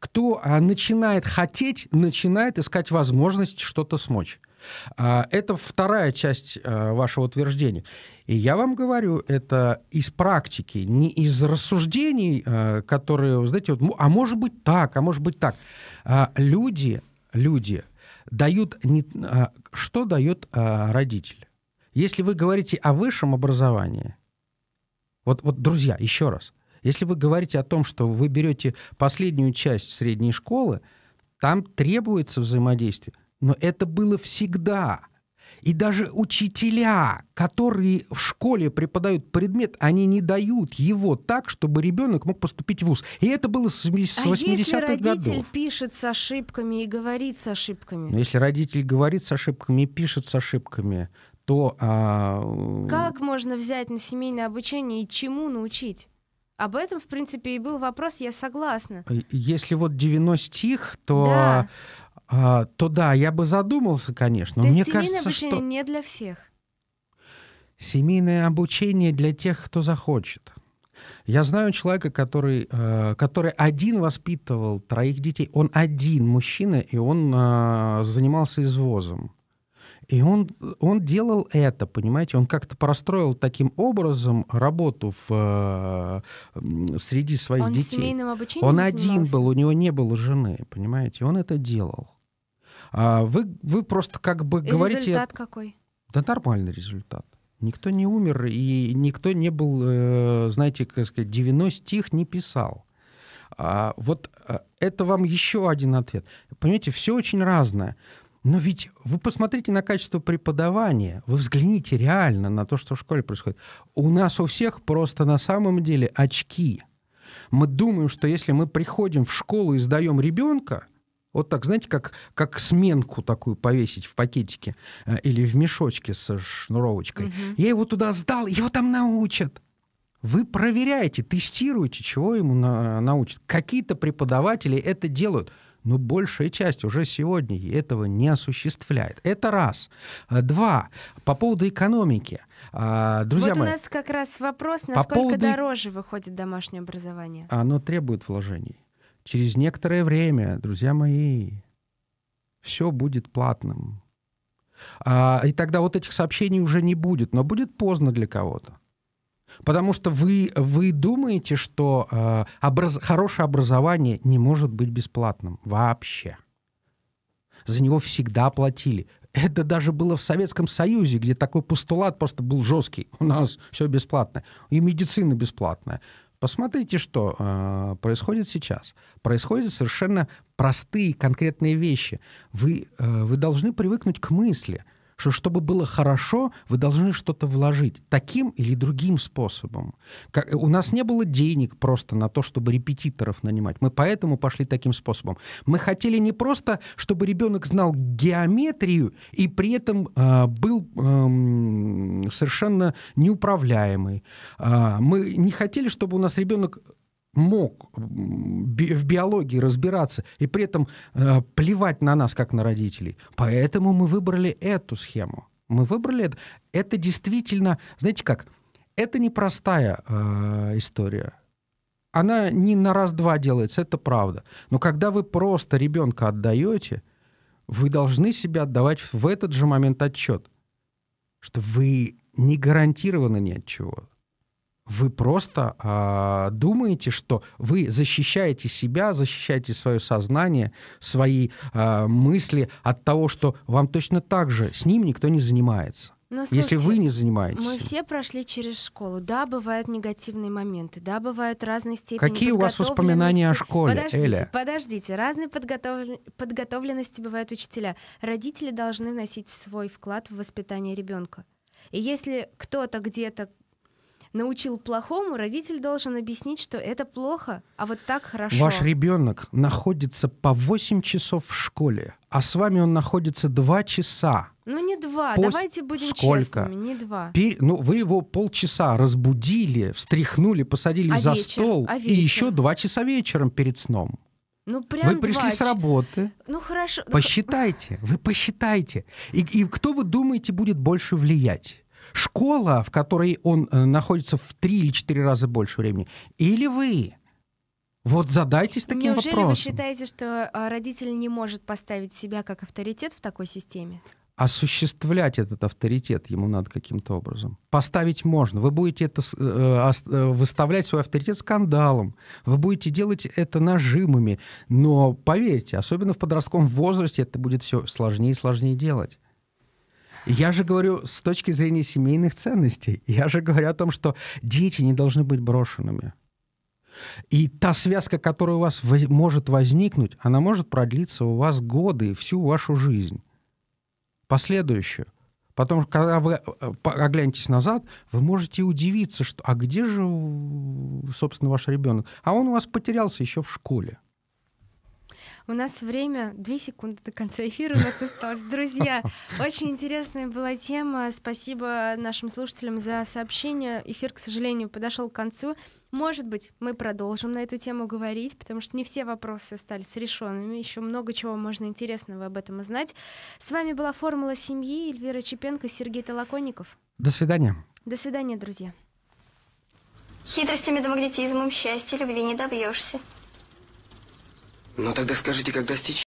Кто а, начинает хотеть, начинает искать возможность что-то смочь. А, это вторая часть а, вашего утверждения. И я вам говорю, это из практики, не из рассуждений, а, которые, знаете, вот, а может быть так, а может быть так. Люди, люди дают, не, что дает родитель? Если вы говорите о высшем образовании, вот, вот, друзья, еще раз, если вы говорите о том, что вы берете последнюю часть средней школы, там требуется взаимодействие. Но это было всегда. И даже учителя, которые в школе преподают предмет, они не дают его так, чтобы ребенок мог поступить в ВУЗ. И это было с 80-х годов. А если родитель годов. пишет с ошибками и говорит с ошибками? Но если родитель говорит с ошибками и пишет с ошибками, то... А... Как можно взять на семейное обучение и чему научить? Об этом, в принципе, и был вопрос, я согласна. Э, если вот 90 стих, то да а, то да, я бы задумался, конечно. То мне семейное кажется, обучение что... не для всех. Семейное обучение для тех, кто захочет. Я знаю человека, который, э, который один воспитывал троих детей. Он один мужчина, и он э, занимался извозом. И он, он делал это, понимаете, он как-то простроил таким образом работу в, э, среди своих он детей. Он семейным обучением Он один занимался? был, у него не было жены, понимаете, он это делал. А вы, вы просто как бы и говорите... Результат какой? Да нормальный результат. Никто не умер, и никто не был, э, знаете, как сказать, 90 стих не писал. А вот э, это вам еще один ответ. Понимаете, все очень разное. Но ведь вы посмотрите на качество преподавания, вы взгляните реально на то, что в школе происходит. У нас у всех просто на самом деле очки. Мы думаем, что если мы приходим в школу и сдаем ребенка, вот так, знаете, как, как сменку такую повесить в пакетике э, или в мешочке со шнуровочкой. Угу. Я его туда сдал, его там научат. Вы проверяете, тестируете, чего ему на, научат. Какие-то преподаватели это делают, но большая часть уже сегодня этого не осуществляет. Это раз. Э, два. По поводу экономики. А, друзья вот мои, у нас как раз вопрос, насколько по поводу... дороже выходит домашнее образование. Оно требует вложений. Через некоторое время, друзья мои, все будет платным. А, и тогда вот этих сообщений уже не будет, но будет поздно для кого-то. Потому что вы, вы думаете, что э, образ, хорошее образование не может быть бесплатным вообще. За него всегда платили. Это даже было в Советском Союзе, где такой постулат просто был жесткий. У нас все бесплатно. И медицина бесплатная. Посмотрите, что э, происходит сейчас. Происходят совершенно простые, конкретные вещи. Вы, э, вы должны привыкнуть к мысли, что чтобы было хорошо, вы должны что-то вложить таким или другим способом. Как, э, у нас не было денег просто на то, чтобы репетиторов нанимать. Мы поэтому пошли таким способом. Мы хотели не просто, чтобы ребенок знал геометрию и при этом э, был э, совершенно неуправляемый. Э, мы не хотели, чтобы у нас ребенок мог в биологии разбираться и при этом э, плевать на нас, как на родителей. Поэтому мы выбрали эту схему. Мы выбрали это. Это действительно, знаете как, это непростая э, история. Она не на раз-два делается, это правда. Но когда вы просто ребенка отдаете, вы должны себя отдавать в этот же момент отчет, что вы не гарантированы ни от чего вы просто э, думаете, что вы защищаете себя, защищаете свое сознание, свои э, мысли от того, что вам точно так же с ним никто не занимается. Но, ну, слушайте, если вы не занимаетесь. Мы все прошли через школу. Да, бывают негативные моменты, да, бывают разные степени Какие у вас воспоминания о школе, подождите, Эля? Подождите, разные подготовлен... подготовленности бывают учителя. Родители должны вносить свой вклад в воспитание ребенка. И если кто-то где-то научил плохому, родитель должен объяснить, что это плохо, а вот так хорошо. Ваш ребенок находится по 8 часов в школе, а с вами он находится 2 часа. Ну не два, Пос... давайте будем Сколько? честными, не два. Пер... Ну вы его полчаса разбудили, встряхнули, посадили а за вечер? стол а и еще два часа вечером перед сном. Ну, прям вы пришли 20. с работы. Ну хорошо. Посчитайте, вы посчитайте. И, и кто вы думаете будет больше влиять? школа, в которой он э, находится в три или четыре раза больше времени, или вы? Вот задайтесь таким Неужели вопросом. Неужели вы считаете, что э, родитель не может поставить себя как авторитет в такой системе? осуществлять этот авторитет ему надо каким-то образом. Поставить можно. Вы будете это э, э, выставлять свой авторитет скандалом. Вы будете делать это нажимами. Но поверьте, особенно в подростковом возрасте это будет все сложнее и сложнее делать. Я же говорю с точки зрения семейных ценностей. Я же говорю о том, что дети не должны быть брошенными. И та связка, которая у вас воз- может возникнуть, она может продлиться у вас годы и всю вашу жизнь. Последующую. Потом, когда вы э, оглянетесь назад, вы можете удивиться, что а где же, собственно, ваш ребенок? А он у вас потерялся еще в школе. У нас время две секунды до конца эфира у нас осталось. Друзья, очень интересная была тема. Спасибо нашим слушателям за сообщение. Эфир, к сожалению, подошел к концу. Может быть, мы продолжим на эту тему говорить, потому что не все вопросы стали с решенными. Еще много чего можно интересного об этом узнать. С вами была «Формула семьи» Эльвира Чепенко, Сергей Толоконников. До свидания. До свидания, друзья. Хитростями да магнетизмом счастья любви не добьешься. Ну тогда скажите, когда стечет?